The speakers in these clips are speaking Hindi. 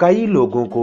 कई लोगों को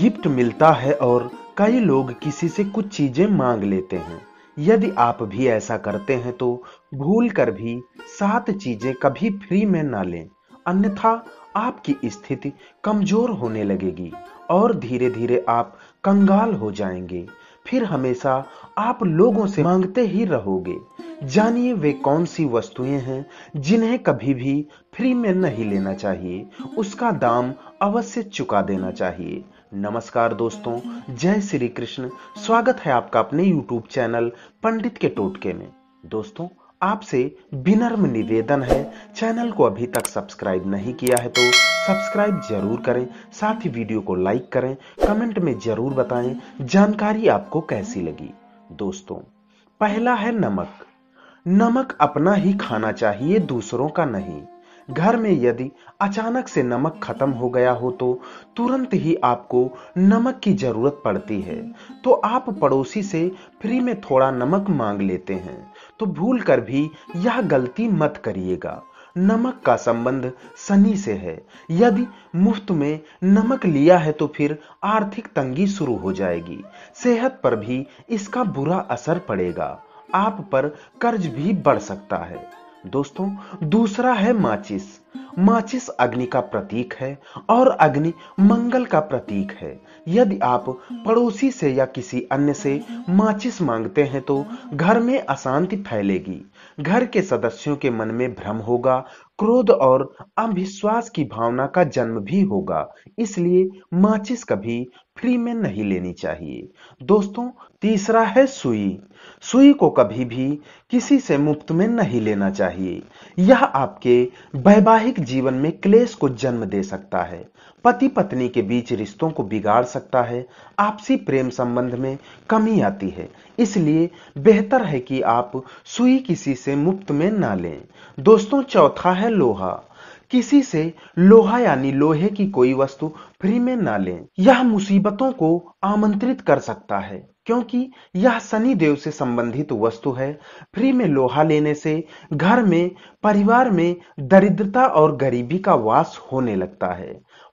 गिफ्ट मिलता है और कई लोग किसी से कुछ चीजें मांग लेते हैं यदि आप भी ऐसा करते हैं तो भूल कर भी सात चीजें कभी फ्री में ना लें अन्यथा आपकी स्थिति कमजोर होने लगेगी और धीरे धीरे आप कंगाल हो जाएंगे फिर हमेशा आप लोगों से मांगते ही रहोगे जानिए वे कौन सी वस्तुएं हैं जिन्हें कभी भी फ्री में नहीं लेना चाहिए उसका दाम अवश्य चुका देना चाहिए नमस्कार दोस्तों जय श्री कृष्ण स्वागत है आपका अपने YouTube चैनल पंडित के टोटके में दोस्तों आपसे विनर्म निवेदन है चैनल को अभी तक सब्सक्राइब नहीं किया है तो सब्सक्राइब जरूर करें साथ ही वीडियो को लाइक करें कमेंट में जरूर बताएं जानकारी आपको कैसी लगी दोस्तों पहला है नमक नमक अपना ही खाना चाहिए दूसरों का नहीं घर में यदि अचानक से नमक खत्म हो गया हो तो तुरंत ही आपको नमक की जरूरत पड़ती है तो आप पड़ोसी से फ्री में थोड़ा नमक मांग लेते हैं तो भूल कर भी यह गलती मत करिएगा नमक का संबंध शनि से है यदि मुफ्त में नमक लिया है तो फिर आर्थिक तंगी शुरू हो जाएगी सेहत पर भी इसका बुरा असर पड़ेगा आप पर कर्ज भी बढ़ सकता है दोस्तों दूसरा है माचिस माचिस अग्नि का प्रतीक है और अग्नि मंगल का प्रतीक है यदि आप पड़ोसी से या किसी अन्य से माचिस मांगते हैं तो घर में अशांति फैलेगी घर के सदस्यों के मन में भ्रम होगा क्रोध और अविश्वास की भावना का जन्म भी होगा इसलिए माचिस कभी फ्री में नहीं लेनी चाहिए दोस्तों तीसरा है सुई सुई को कभी भी किसी से मुफ्त में नहीं लेना चाहिए यह आपके वैवाहिक वैवाहिक जीवन में क्लेश को जन्म दे सकता है पति पत्नी के बीच रिश्तों को बिगाड़ सकता है आपसी प्रेम संबंध में कमी आती है इसलिए बेहतर है कि आप सुई किसी से मुफ्त में ना लें दोस्तों चौथा है लोहा किसी से लोहा यानी लोहे की कोई वस्तु फ्री में ना लें यह मुसीबतों को आमंत्रित कर सकता है क्योंकि यह शनि देव से संबंधित वस्तु है फ्री में लोहा लेने से घर में परिवार में दरिद्रता और गरीबी का वास होने लगता है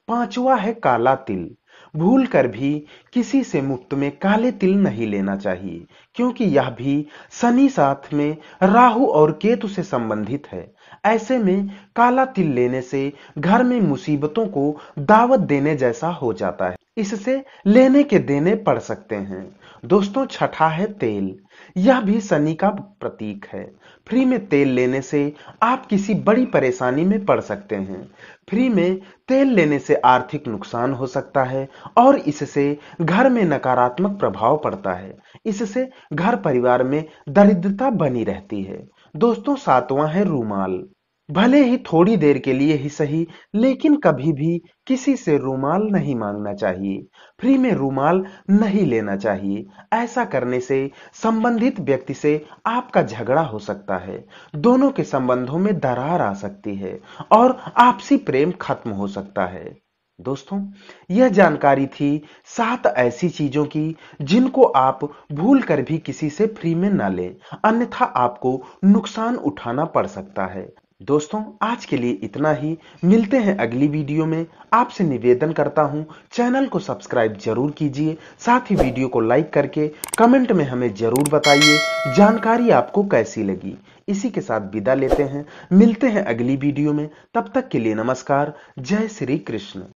पांचवा है काला तिल भूल कर भी किसी से मुफ्त में काले तिल नहीं लेना चाहिए क्योंकि यह भी शनि साथ में राहु और केतु से संबंधित है ऐसे में काला तिल लेने से घर में मुसीबतों को दावत देने जैसा हो जाता है इससे लेने के देने पड़ सकते हैं दोस्तों छठा है तेल यह भी शनि का प्रतीक है फ्री में तेल लेने से आप किसी बड़ी परेशानी में पड़ सकते हैं फ्री में तेल लेने से आर्थिक नुकसान हो सकता है और इससे घर में नकारात्मक प्रभाव पड़ता है इससे घर परिवार में दरिद्रता बनी रहती है दोस्तों सातवां है रूमाल भले ही थोड़ी देर के लिए ही सही लेकिन कभी भी किसी से रूमाल नहीं मांगना चाहिए फ्री में रूमाल नहीं लेना चाहिए ऐसा करने से संबंधित व्यक्ति से आपका झगड़ा हो सकता है दोनों के संबंधों में दरार आ सकती है और आपसी प्रेम खत्म हो सकता है दोस्तों यह जानकारी थी सात ऐसी चीजों की जिनको आप भूल कर भी किसी से फ्री में ना ले अन्यथा आपको नुकसान उठाना पड़ सकता है दोस्तों आज के लिए इतना ही मिलते हैं अगली वीडियो में आपसे निवेदन करता हूं चैनल को सब्सक्राइब जरूर कीजिए साथ ही वीडियो को लाइक करके कमेंट में हमें जरूर बताइए जानकारी आपको कैसी लगी इसी के साथ विदा लेते हैं मिलते हैं अगली वीडियो में तब तक के लिए नमस्कार जय श्री कृष्ण